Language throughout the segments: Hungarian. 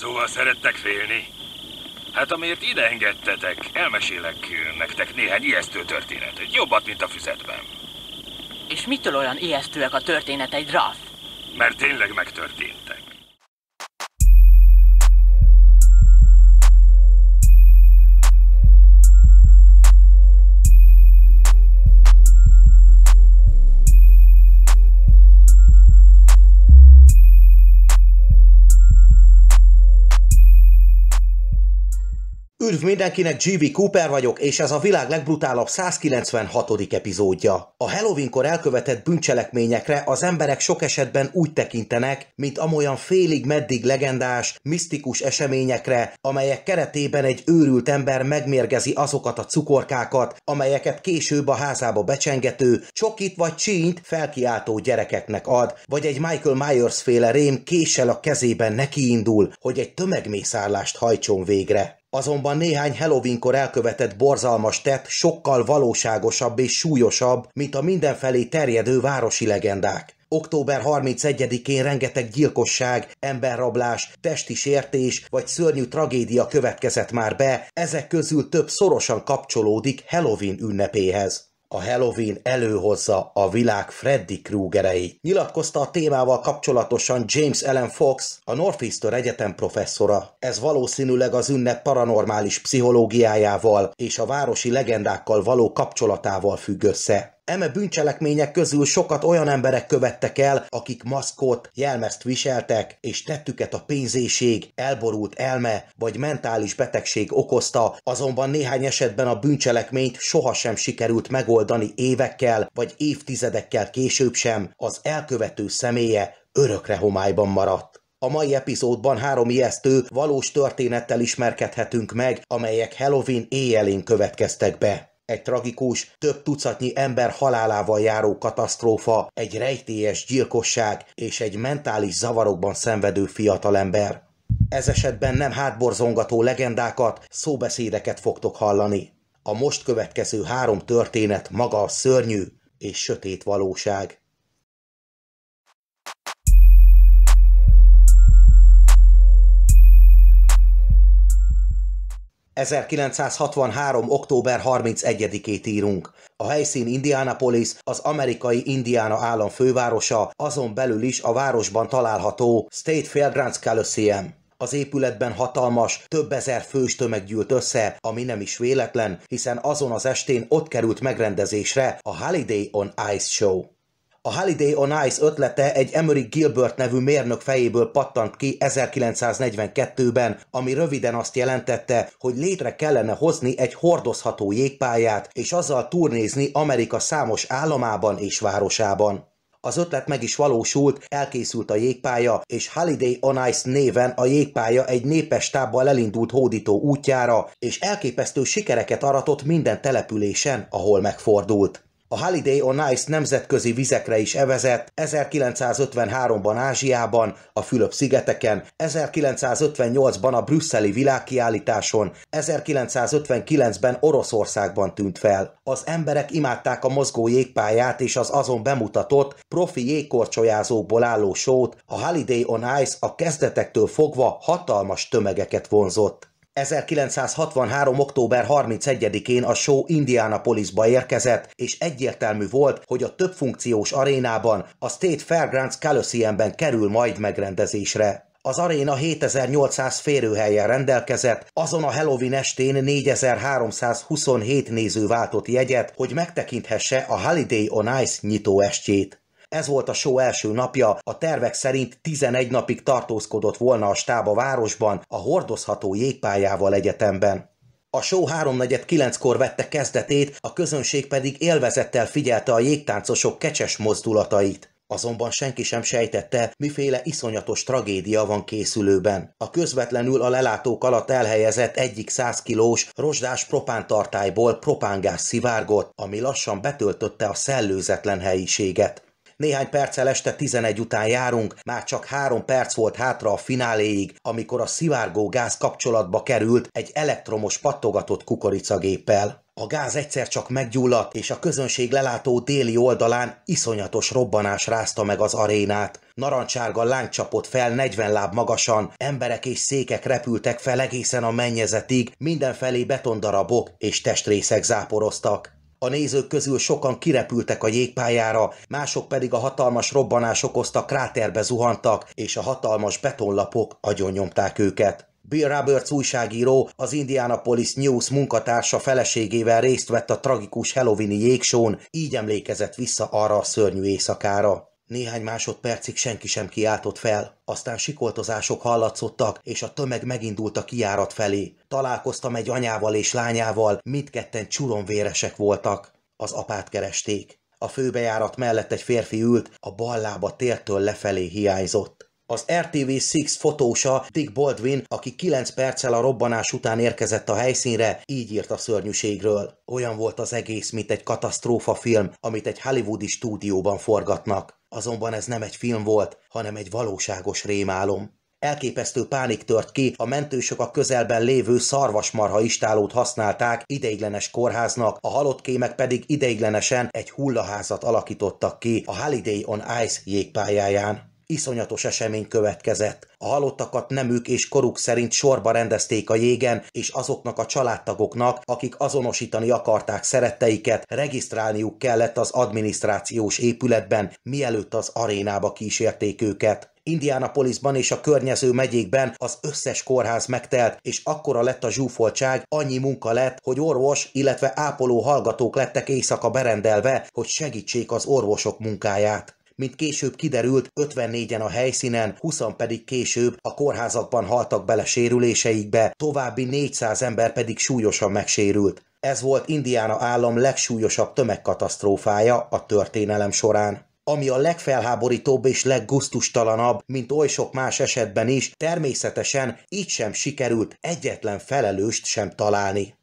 Szóval szerettek félni? Hát amiért ide engedtetek, elmesélek nektek néhány ijesztő történetet. Jobbat, mint a füzetben. És mitől olyan ijesztőek a történeteid, Raf? Mert tényleg megtörténtek. Üdv mindenkinek, GB Cooper vagyok, és ez a világ legbrutálabb 196. epizódja. A Halloweenkor elkövetett bűncselekményekre az emberek sok esetben úgy tekintenek, mint amolyan félig meddig legendás, misztikus eseményekre, amelyek keretében egy őrült ember megmérgezi azokat a cukorkákat, amelyeket később a házába becsengető, csokit vagy csínyt felkiáltó gyerekeknek ad, vagy egy Michael Myers féle rém késsel a kezében nekiindul, hogy egy tömegmészárlást hajtson végre. Azonban néhány Halloweenkor elkövetett borzalmas tett sokkal valóságosabb és súlyosabb, mint a mindenfelé terjedő városi legendák. Október 31-én rengeteg gyilkosság, emberrablás, testi sértés vagy szörnyű tragédia következett már be, ezek közül több szorosan kapcsolódik Halloween ünnepéhez a Halloween előhozza a világ Freddy Kruegerei. Nyilatkozta a témával kapcsolatosan James Ellen Fox, a Northeastern Egyetem professzora. Ez valószínűleg az ünnep paranormális pszichológiájával és a városi legendákkal való kapcsolatával függ össze. Eme bűncselekmények közül sokat olyan emberek követtek el, akik maszkot, jelmezt viseltek, és tettüket a pénzéség, elborult elme vagy mentális betegség okozta, azonban néhány esetben a bűncselekményt sohasem sikerült megoldani évekkel vagy évtizedekkel később sem, az elkövető személye örökre homályban maradt. A mai epizódban három ijesztő, valós történettel ismerkedhetünk meg, amelyek Halloween éjjelén következtek be egy tragikus, több tucatnyi ember halálával járó katasztrófa, egy rejtélyes gyilkosság és egy mentális zavarokban szenvedő fiatalember. Ez esetben nem hátborzongató legendákat, szóbeszédeket fogtok hallani. A most következő három történet maga a szörnyű és sötét valóság. 1963. október 31-ét írunk. A helyszín Indianapolis, az amerikai Indiana állam fővárosa, azon belül is a városban található State Fairgrounds Coliseum. Az épületben hatalmas, több ezer fős tömeg gyűlt össze, ami nem is véletlen, hiszen azon az estén ott került megrendezésre a Holiday on Ice Show. A Holiday on Ice ötlete egy Emery Gilbert nevű mérnök fejéből pattant ki 1942-ben, ami röviden azt jelentette, hogy létre kellene hozni egy hordozható jégpályát, és azzal turnézni Amerika számos államában és városában. Az ötlet meg is valósult, elkészült a jégpálya, és Holiday on Ice néven a jégpálya egy népes tábbal elindult hódító útjára, és elképesztő sikereket aratott minden településen, ahol megfordult. A Holiday on Ice nemzetközi vizekre is evezett, 1953-ban Ázsiában, a Fülöp-szigeteken, 1958-ban a brüsszeli világkiállításon, 1959-ben Oroszországban tűnt fel. Az emberek imádták a mozgó jégpályát és az azon bemutatott profi jégkorcsolyázókból álló sót, a Holiday on Ice a kezdetektől fogva hatalmas tömegeket vonzott. 1963. október 31-én a show Indianapolisba érkezett, és egyértelmű volt, hogy a többfunkciós arénában, a State Fairgrounds Coliseumben kerül majd megrendezésre. Az aréna 7800 férőhelyen rendelkezett, azon a Halloween estén 4327 néző váltott jegyet, hogy megtekinthesse a Holiday on Ice nyitó estjét. Ez volt a show első napja, a tervek szerint 11 napig tartózkodott volna a stáb a városban, a hordozható jégpályával egyetemben. A show 3.49-kor vette kezdetét, a közönség pedig élvezettel figyelte a jégtáncosok kecses mozdulatait. Azonban senki sem sejtette, miféle iszonyatos tragédia van készülőben. A közvetlenül a lelátók alatt elhelyezett egyik 100 kilós rozsdás propántartályból propángás szivárgott, ami lassan betöltötte a szellőzetlen helyiséget. Néhány perccel este 11 után járunk, már csak három perc volt hátra a fináléig, amikor a szivárgó gáz kapcsolatba került egy elektromos pattogatott kukoricagéppel. A gáz egyszer csak meggyulladt, és a közönség lelátó déli oldalán iszonyatos robbanás rázta meg az arénát. Narancsárga láng csapott fel 40 láb magasan, emberek és székek repültek fel egészen a mennyezetig, mindenfelé betondarabok és testrészek záporoztak. A nézők közül sokan kirepültek a jégpályára, mások pedig a hatalmas robbanás okozta kráterbe zuhantak, és a hatalmas betonlapok agyonnyomták őket. Bill Roberts újságíró, az Indianapolis News munkatársa feleségével részt vett a tragikus halloweeni jégsón, így emlékezett vissza arra a szörnyű éjszakára. Néhány másodpercig senki sem kiáltott fel, aztán sikoltozások hallatszottak, és a tömeg megindult a kiárat felé. Találkoztam egy anyával és lányával, mindketten csuromvéresek voltak. Az apát keresték. A főbejárat mellett egy férfi ült, a bal lába tértől lefelé hiányzott. Az RTV6 fotósa Dick Baldwin, aki 9 perccel a robbanás után érkezett a helyszínre, így írt a szörnyűségről. Olyan volt az egész, mint egy katasztrófa film, amit egy hollywoodi stúdióban forgatnak. Azonban ez nem egy film volt, hanem egy valóságos rémálom. Elképesztő pánik tört ki, a mentősök a közelben lévő szarvasmarha istálót használták ideiglenes kórháznak, a halott kémek pedig ideiglenesen egy hullaházat alakítottak ki a Holiday on Ice jégpályáján. Iszonyatos esemény következett. A halottakat nemük és koruk szerint sorba rendezték a jégen, és azoknak a családtagoknak, akik azonosítani akarták szeretteiket, regisztrálniuk kellett az adminisztrációs épületben, mielőtt az arénába kísérték őket. Indianapolisban és a környező megyékben az összes kórház megtelt, és akkora lett a zsúfoltság, annyi munka lett, hogy orvos, illetve ápoló hallgatók lettek éjszaka berendelve, hogy segítsék az orvosok munkáját. Mint később kiderült, 54-en a helyszínen, 20 pedig később a kórházakban haltak bele sérüléseikbe, további 400 ember pedig súlyosan megsérült. Ez volt Indiána állam legsúlyosabb tömegkatasztrófája a történelem során ami a legfelháborítóbb és leggusztustalanabb, mint oly sok más esetben is, természetesen így sem sikerült egyetlen felelőst sem találni.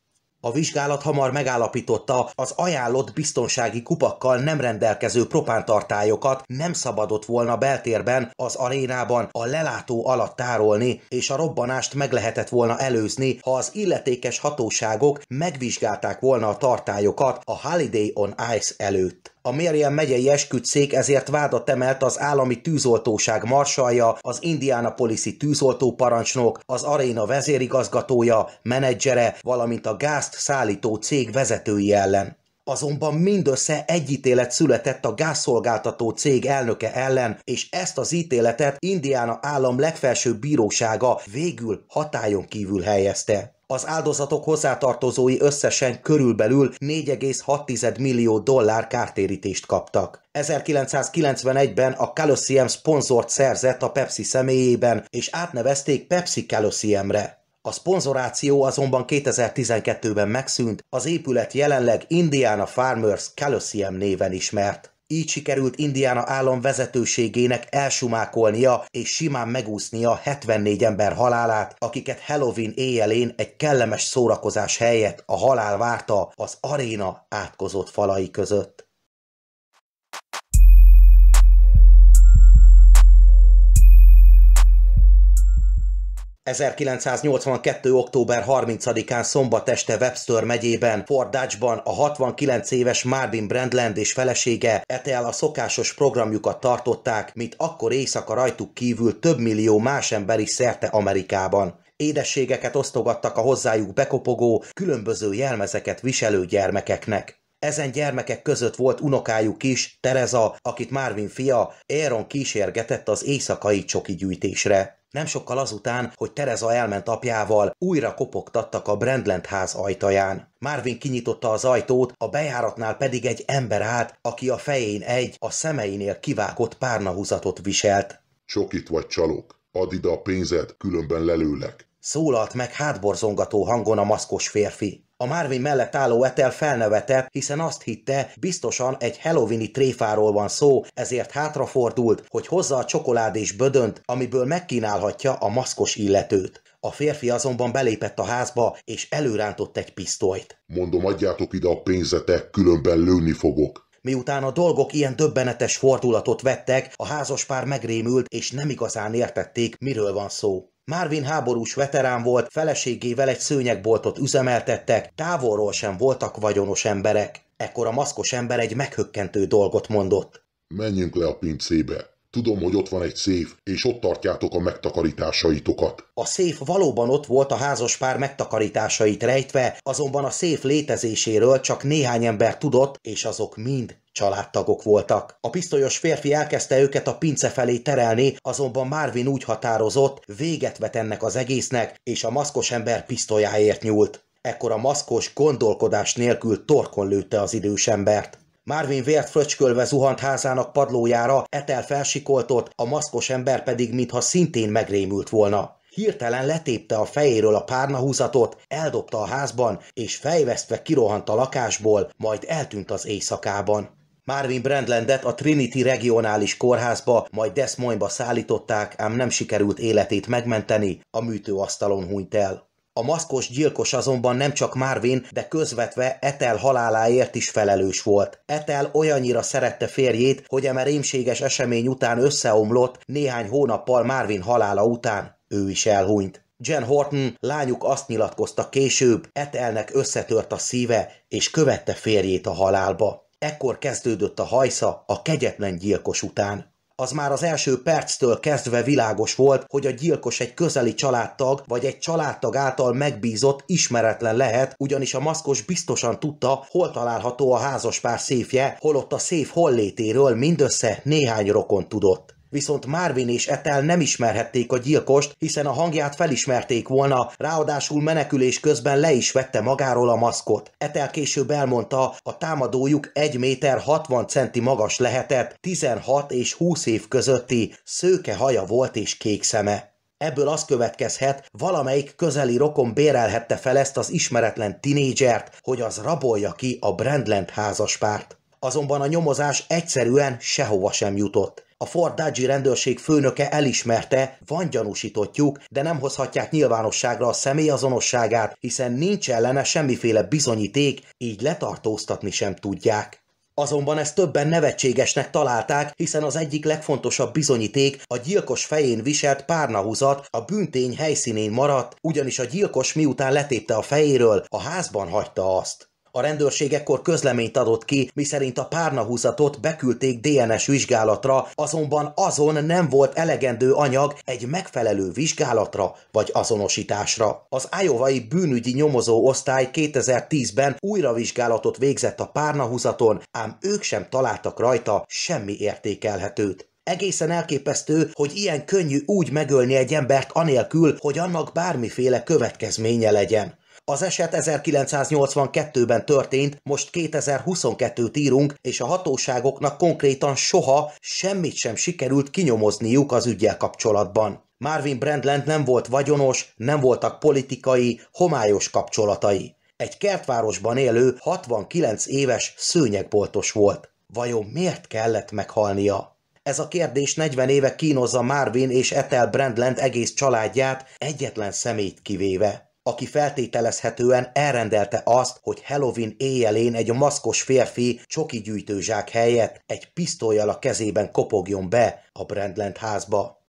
A vizsgálat hamar megállapította, az ajánlott biztonsági kupakkal nem rendelkező propántartályokat nem szabadott volna beltérben, az arénában a lelátó alatt tárolni, és a robbanást meg lehetett volna előzni, ha az illetékes hatóságok megvizsgálták volna a tartályokat a Holiday on Ice előtt. A Marion megyei esküdtszék ezért vádat emelt az állami tűzoltóság marsalja, az Indianapolisi tűzoltóparancsnok, az aréna vezérigazgatója, menedzsere, valamint a gázt szállító cég vezetői ellen. Azonban mindössze egy ítélet született a gázszolgáltató cég elnöke ellen, és ezt az ítéletet Indiana állam legfelsőbb bírósága végül hatályon kívül helyezte. Az áldozatok hozzátartozói összesen körülbelül 4,6 millió dollár kártérítést kaptak. 1991-ben a Colosseum szponzort szerzett a Pepsi személyében, és átnevezték Pepsi Colosseumre. A szponzoráció azonban 2012-ben megszűnt, az épület jelenleg Indiana Farmers Colosseum néven ismert. Így sikerült Indiana állam vezetőségének elsumákolnia és simán megúsznia 74 ember halálát, akiket Halloween éjjelén egy kellemes szórakozás helyett a halál várta az aréna átkozott falai között. 1982. október 30-án szombat este Webster megyében, Fort Dutchban a 69 éves Marvin Brandland és felesége Etel a szokásos programjukat tartották, mint akkor éjszaka rajtuk kívül több millió más ember is szerte Amerikában. Édességeket osztogattak a hozzájuk bekopogó, különböző jelmezeket viselő gyermekeknek. Ezen gyermekek között volt unokájuk is, Tereza, akit Marvin fia Aaron kísérgetett az éjszakai csoki gyűjtésre. Nem sokkal azután, hogy Tereza elment apjával, újra kopogtattak a Brandland ház ajtaján. Marvin kinyitotta az ajtót, a bejáratnál pedig egy ember állt, aki a fején egy, a szemeinél kivágott párnahúzatot viselt. Csokit vagy csalók, add ide a pénzed, különben lelőlek. Szólalt meg hátborzongató hangon a maszkos férfi. A Marvin mellett álló Etel felnevete, hiszen azt hitte, biztosan egy halloweeni tréfáról van szó, ezért hátrafordult, hogy hozza a csokoládés bödönt, amiből megkínálhatja a maszkos illetőt. A férfi azonban belépett a házba, és előrántott egy pisztolyt. Mondom, adjátok ide a pénzetek, különben lőni fogok. Miután a dolgok ilyen döbbenetes fordulatot vettek, a házaspár megrémült, és nem igazán értették, miről van szó. Marvin háborús veterán volt, feleségével egy szőnyegboltot üzemeltettek, távolról sem voltak vagyonos emberek. Ekkor a maszkos ember egy meghökkentő dolgot mondott. Menjünk le a pincébe. Tudom, hogy ott van egy szép, és ott tartjátok a megtakarításaitokat. A szép valóban ott volt a házas pár megtakarításait rejtve, azonban a szép létezéséről csak néhány ember tudott, és azok mind Családtagok voltak. A pisztolyos férfi elkezdte őket a pince felé terelni, azonban Marvin úgy határozott, véget vet ennek az egésznek, és a maszkos ember pisztolyáért nyúlt. Ekkor a maszkos gondolkodás nélkül torkon lőtte az idős embert. Marvin vért fröcskölve zuhant házának padlójára, Etel felsikoltott, a maszkos ember pedig mintha szintén megrémült volna. Hirtelen letépte a fejéről a párnahúzatot, eldobta a házban, és fejvesztve kirohant a lakásból, majd eltűnt az éjszakában. Marvin Brandlandet a Trinity Regionális Kórházba, majd Des Moinesba szállították, ám nem sikerült életét megmenteni, a műtőasztalon hunyt el. A maszkos gyilkos azonban nem csak Marvin, de közvetve Etel haláláért is felelős volt. Etel olyannyira szerette férjét, hogy eme rémséges esemény után összeomlott néhány hónappal Marvin halála után. Ő is elhunyt. Jen Horton lányuk azt nyilatkozta később, Etelnek összetört a szíve, és követte férjét a halálba. Ekkor kezdődött a hajsza a kegyetlen gyilkos után. Az már az első perctől kezdve világos volt, hogy a gyilkos egy közeli családtag, vagy egy családtag által megbízott ismeretlen lehet, ugyanis a maszkos biztosan tudta, hol található a házaspár széfje, holott a széf hollétéről mindössze néhány rokon tudott viszont Marvin és Etel nem ismerhették a gyilkost, hiszen a hangját felismerték volna, ráadásul menekülés közben le is vette magáról a maszkot. Etel később elmondta, a támadójuk 1 méter 60 centi magas lehetett, 16 és 20 év közötti, szőke haja volt és kék szeme. Ebből az következhet, valamelyik közeli rokon bérelhette fel ezt az ismeretlen tinédzsert, hogy az rabolja ki a Brandland házaspárt. Azonban a nyomozás egyszerűen sehova sem jutott. A Fort Dodge rendőrség főnöke elismerte, van gyanúsítottjuk, de nem hozhatják nyilvánosságra a személy azonosságát, hiszen nincs ellene semmiféle bizonyíték, így letartóztatni sem tudják. Azonban ezt többen nevetségesnek találták, hiszen az egyik legfontosabb bizonyíték a gyilkos fején viselt párnahúzat a büntény helyszínén maradt, ugyanis a gyilkos miután letépte a fejéről, a házban hagyta azt. A rendőrség ekkor közleményt adott ki, miszerint a párnahúzatot beküldték DNS vizsgálatra, azonban azon nem volt elegendő anyag egy megfelelő vizsgálatra vagy azonosításra. Az ájovai bűnügyi nyomozó osztály 2010-ben újra vizsgálatot végzett a párnahúzaton, ám ők sem találtak rajta semmi értékelhetőt. Egészen elképesztő, hogy ilyen könnyű úgy megölni egy embert anélkül, hogy annak bármiféle következménye legyen. Az eset 1982-ben történt, most 2022-t írunk, és a hatóságoknak konkrétan soha semmit sem sikerült kinyomozniuk az ügyel kapcsolatban. Marvin Brandland nem volt vagyonos, nem voltak politikai, homályos kapcsolatai. Egy kertvárosban élő 69 éves szőnyegboltos volt. Vajon miért kellett meghalnia? Ez a kérdés 40 éve kínozza Marvin és Ethel Brandland egész családját, egyetlen szemét kivéve aki feltételezhetően elrendelte azt, hogy Halloween éjjelén egy maszkos férfi csoki gyűjtőzsák helyett egy pisztolyjal a kezében kopogjon be a Brandland házba.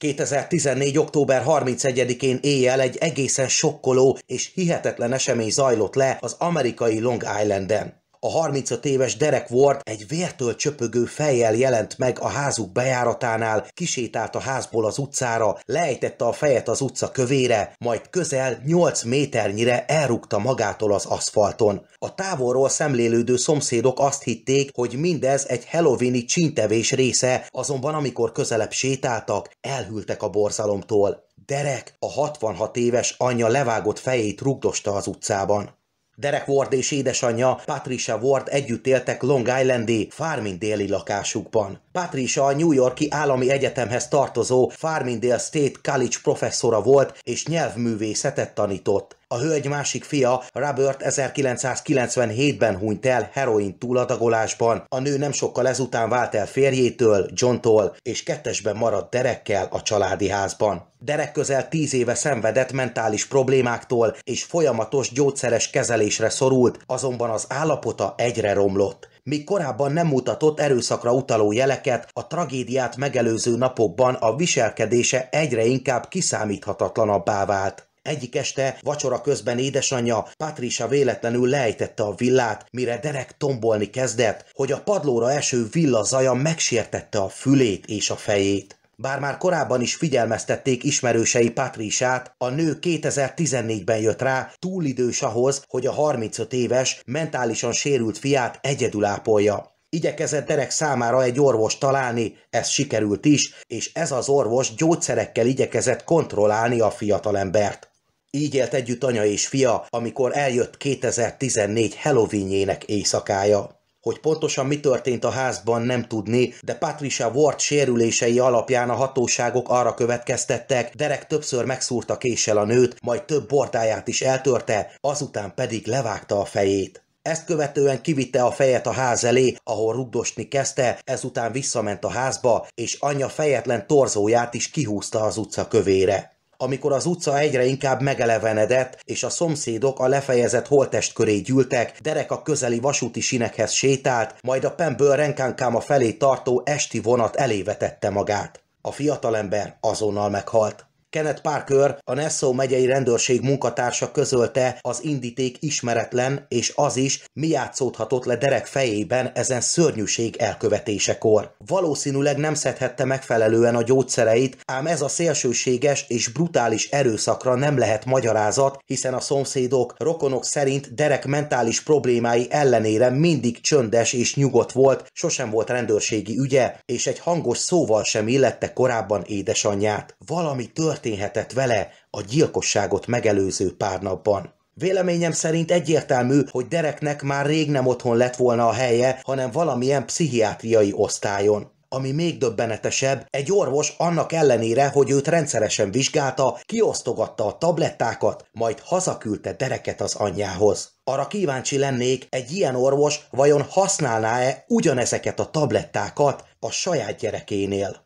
...2014. október 31-én éjjel egy egészen sokkoló és hihetetlen esemény zajlott le az amerikai Long Islanden. A 35 éves Derek Ward egy vértől csöpögő fejjel jelent meg a házuk bejáratánál, kisétált a házból az utcára, lejtette a fejet az utca kövére, majd közel 8 méternyire elrúgta magától az aszfalton. A távolról szemlélődő szomszédok azt hitték, hogy mindez egy halloweeni csintevés része, azonban amikor közelebb sétáltak, elhűltek a borzalomtól. Derek, a 66 éves anyja levágott fejét rugdosta az utcában. Derek Ward és édesanyja Patricia Ward együtt éltek Long Islandi Farmingdale-i lakásukban. Patricia a New Yorki Állami Egyetemhez tartozó Farmingdale State College professzora volt és nyelvművészetet tanított. A hölgy másik fia, Robert 1997-ben hunyt el heroin túladagolásban. A nő nem sokkal ezután vált el férjétől, Johntól, és kettesben maradt Derekkel a családi házban. Derek közel tíz éve szenvedett mentális problémáktól, és folyamatos gyógyszeres kezelésre szorult, azonban az állapota egyre romlott. Míg korábban nem mutatott erőszakra utaló jeleket, a tragédiát megelőző napokban a viselkedése egyre inkább kiszámíthatatlanabbá vált. Egyik este vacsora közben édesanyja Patricia véletlenül lejtette a villát, mire Derek tombolni kezdett, hogy a padlóra eső zaja megsértette a fülét és a fejét. Bár már korábban is figyelmeztették ismerősei Patrisát, a nő 2014-ben jött rá, túl idős ahhoz, hogy a 35 éves, mentálisan sérült fiát egyedül ápolja. Igyekezett Derek számára egy orvos találni, ez sikerült is, és ez az orvos gyógyszerekkel igyekezett kontrollálni a fiatalembert. Így élt együtt anya és fia, amikor eljött 2014 Halloweenjének éjszakája. Hogy pontosan mi történt a házban nem tudni, de Patricia Ward sérülései alapján a hatóságok arra következtettek, Derek többször megszúrta késsel a nőt, majd több bordáját is eltörte, azután pedig levágta a fejét. Ezt követően kivitte a fejet a ház elé, ahol rugdosni kezdte, ezután visszament a házba, és anyja fejetlen torzóját is kihúzta az utca kövére amikor az utca egyre inkább megelevenedett, és a szomszédok a lefejezett holtest köré gyűltek, Derek a közeli vasúti sinekhez sétált, majd a Pemből Renkánkám a felé tartó esti vonat elé vetette magát. A fiatalember azonnal meghalt. Kenneth Parker, a Nassau megyei rendőrség munkatársa közölte az indíték ismeretlen, és az is mi játszódhatott le Derek fejében ezen szörnyűség elkövetésekor. Valószínűleg nem szedhette megfelelően a gyógyszereit, ám ez a szélsőséges és brutális erőszakra nem lehet magyarázat, hiszen a szomszédok rokonok szerint Derek mentális problémái ellenére mindig csöndes és nyugodt volt, sosem volt rendőrségi ügye, és egy hangos szóval sem illette korábban édesanyját. Valami történt történhetett vele a gyilkosságot megelőző pár napban. Véleményem szerint egyértelmű, hogy Dereknek már rég nem otthon lett volna a helye, hanem valamilyen pszichiátriai osztályon. Ami még döbbenetesebb, egy orvos annak ellenére, hogy őt rendszeresen vizsgálta, kiosztogatta a tablettákat, majd hazaküldte dereket az anyjához. Arra kíváncsi lennék, egy ilyen orvos vajon használná-e ugyanezeket a tablettákat a saját gyerekénél.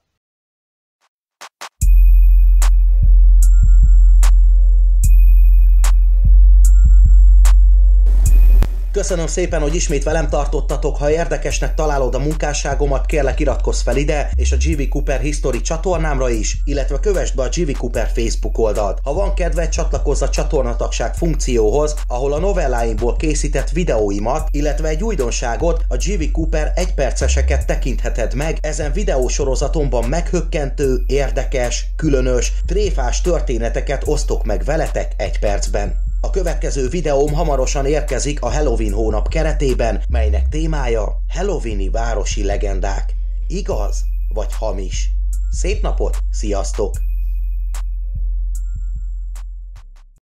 Köszönöm szépen, hogy ismét velem tartottatok, ha érdekesnek találod a munkásságomat, kérlek iratkozz fel ide, és a GV Cooper History csatornámra is, illetve kövessd be a GV Cooper Facebook oldalt. Ha van kedve csatlakozz a csatornatagság funkcióhoz, ahol a novelláimból készített videóimat, illetve egy újdonságot, a GV Cooper egyperceseket tekintheted meg, ezen videósorozatomban meghökkentő, érdekes, különös, tréfás történeteket osztok meg veletek egy percben. A következő videóm hamarosan érkezik a Halloween hónap keretében, melynek témája Halloweeni városi legendák. Igaz vagy hamis? Szép napot, sziasztok!